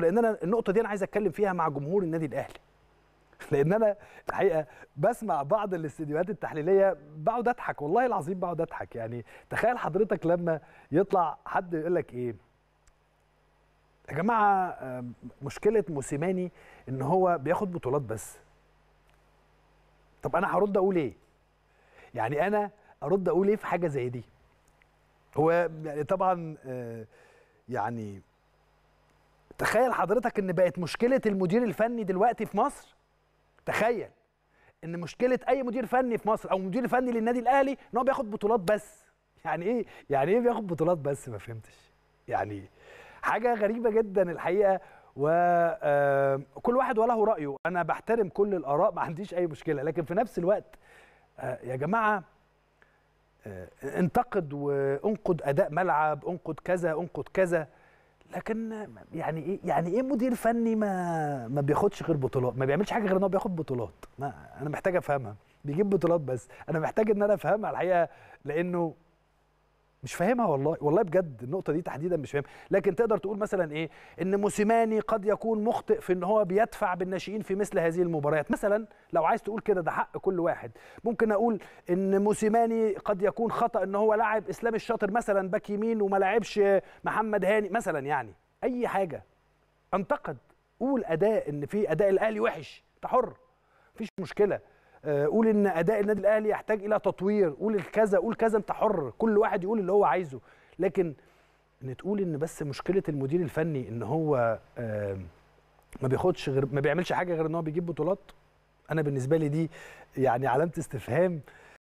لان انا النقطه دي انا عايز اتكلم فيها مع جمهور النادي الاهلي لان انا الحقيقه بسمع بعض الاستديوهات التحليليه بقعد اضحك والله العظيم بقعد اضحك يعني تخيل حضرتك لما يطلع حد يقول لك ايه يا جماعه مشكله موسيماني ان هو بياخد بطولات بس طب انا هرد اقول ايه يعني انا ارد اقول ايه في حاجه زي دي هو يعني طبعا آه، يعني تخيل حضرتك ان بقت مشكله المدير الفني دلوقتي في مصر تخيل ان مشكله اي مدير فني في مصر او مدير فني للنادي الاهلي ان هو بياخد بطولات بس يعني ايه يعني ايه بياخد بطولات بس ما فهمتش يعني حاجه غريبه جدا الحقيقه وكل آه، واحد وله رايه انا بحترم كل الاراء ما عنديش اي مشكله لكن في نفس الوقت آه، يا جماعه آه، انتقد وانقد اداء ملعب انقد كذا انقد كذا لكن يعني ايه يعني ايه مدير فني ما ما بياخدش غير بطولات ما بيعملش حاجه غير ان هو بياخد بطولات ما انا محتاج افهمها بيجيب بطولات بس انا محتاج ان انا افهمها الحقيقه لانه مش فاهمها والله والله بجد النقطه دي تحديدا مش فاهمها لكن تقدر تقول مثلا ايه ان موسيماني قد يكون مخطئ في ان هو بيدفع بالناشئين في مثل هذه المباريات مثلا لو عايز تقول كده ده حق كل واحد ممكن اقول ان موسيماني قد يكون خطا ان هو لاعب اسلام الشاطر مثلا باك يمين وما لعبش محمد هاني مثلا يعني اي حاجه انتقد قول اداء ان في اداء الاهلي وحش انت حر مفيش مشكله آه، قول ان اداء النادي الاهلي يحتاج الى تطوير قول كذا قول كذا انت حر كل واحد يقول اللي هو عايزه لكن ان تقول ان بس مشكله المدير الفني ان هو ما بياخدش غير ما بيعملش حاجه غير ان هو بيجيب بطولات انا بالنسبه لي دي يعني علامه استفهام